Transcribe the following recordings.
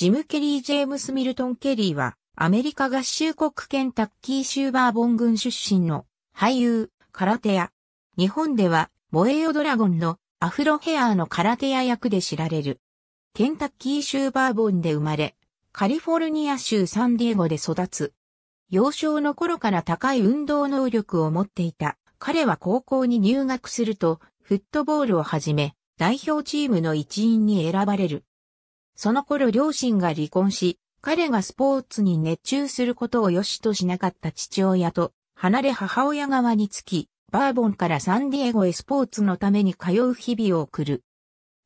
ジム・ケリー・ジェームス・ミルトン・ケリーは、アメリカ合衆国ケンタッキー州バーボン軍出身の俳優、空手屋。日本では、モえよドラゴンのアフロヘアーの空手屋役で知られる。ケンタッキー州バーボンで生まれ、カリフォルニア州サンディエゴで育つ。幼少の頃から高い運動能力を持っていた。彼は高校に入学すると、フットボールをはじめ、代表チームの一員に選ばれる。その頃両親が離婚し、彼がスポーツに熱中することを良しとしなかった父親と離れ母親側につき、バーボンからサンディエゴへスポーツのために通う日々を送る。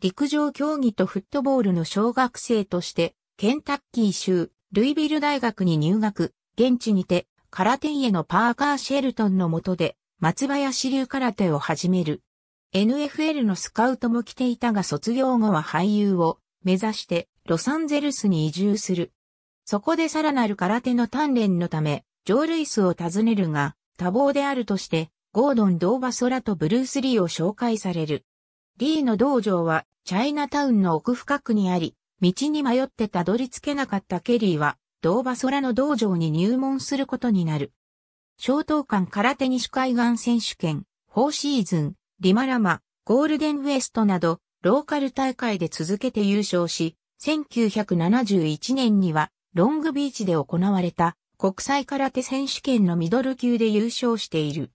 陸上競技とフットボールの小学生として、ケンタッキー州、ルイビル大学に入学、現地にて、空手家のパーカー・シェルトンの下で、松林流空手を始める。NFL のスカウトも来ていたが卒業後は俳優を目指してロサンゼルスに移住する。そこでさらなる空手の鍛錬のため、ジョー・ルイスを訪ねるが、多忙であるとして、ゴードン・ドーバソラとブルース・リーを紹介される。リーの道場は、チャイナタウンの奥深くにあり、道に迷ってたどり着けなかったケリーは、ドーバソラの道場に入門することになる。小東館空手西海岸選手権、4シーズン、リマラマ、ゴールデンウエストなど、ローカル大会で続けて優勝し、1971年にはロングビーチで行われた国際空手選手権のミドル級で優勝している。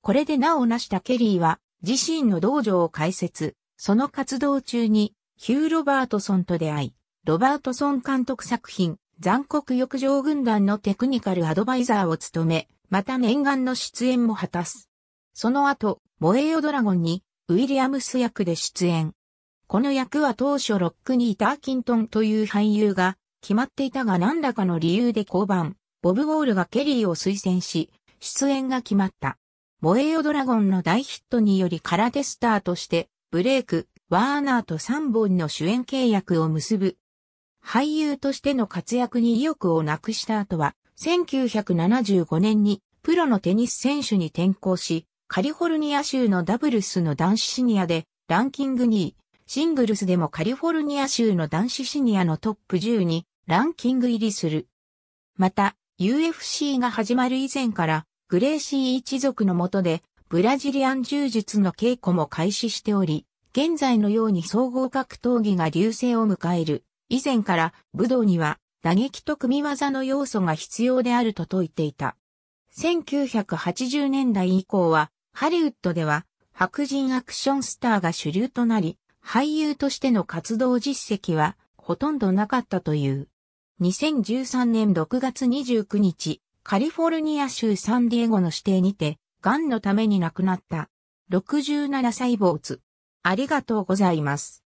これでなお成したケリーは自身の道場を開設、その活動中にヒュー・ロバートソンと出会い、ロバートソン監督作品残酷浴場軍団のテクニカルアドバイザーを務め、また念願の出演も果たす。その後、萌えよドラゴンにウィリアムス役で出演。この役は当初ロックニー・ターキントンという俳優が決まっていたが何らかの理由で降板、ボブ・ウォールがケリーを推薦し、出演が決まった。燃えよドラゴンの大ヒットにより空手スターとして、ブレイク、ワーナーと3本の主演契約を結ぶ。俳優としての活躍に意欲をなくした後は、1975年にプロのテニス選手に転向し、カリフォルニア州のダブルスの男子シニアでランキング2位、シングルスでもカリフォルニア州の男子シニアのトップ10にランキング入りする。また、UFC が始まる以前からグレーシー一族の下でブラジリアン柔術の稽古も開始しており、現在のように総合格闘技が流星を迎える。以前から武道には打撃と組技の要素が必要であると説いていた。1980年代以降はハリウッドでは白人アクションスターが主流となり、俳優としての活動実績はほとんどなかったという。2013年6月29日、カリフォルニア州サンディエゴの指定にて、癌のために亡くなった。67歳坊主。ありがとうございます。